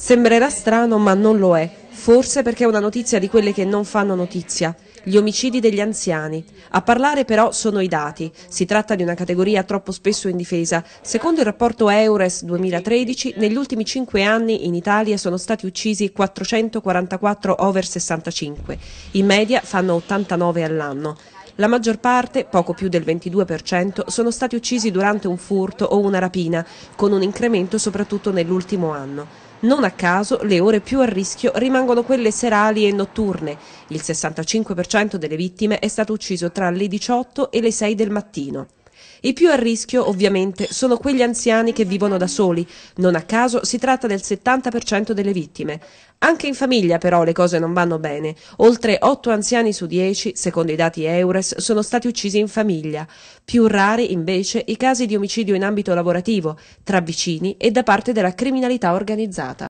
Sembrerà strano, ma non lo è. Forse perché è una notizia di quelle che non fanno notizia. Gli omicidi degli anziani. A parlare però sono i dati. Si tratta di una categoria troppo spesso indifesa. Secondo il rapporto Eures 2013, negli ultimi cinque anni in Italia sono stati uccisi 444 over 65. In media fanno 89 all'anno. La maggior parte, poco più del 22%, sono stati uccisi durante un furto o una rapina, con un incremento soprattutto nell'ultimo anno. Non a caso le ore più a rischio rimangono quelle serali e notturne. Il 65% delle vittime è stato ucciso tra le 18 e le 6 del mattino. I più a rischio, ovviamente, sono quegli anziani che vivono da soli. Non a caso si tratta del 70% delle vittime. Anche in famiglia, però, le cose non vanno bene. Oltre 8 anziani su 10, secondo i dati Eures, sono stati uccisi in famiglia. Più rari, invece, i casi di omicidio in ambito lavorativo, tra vicini e da parte della criminalità organizzata.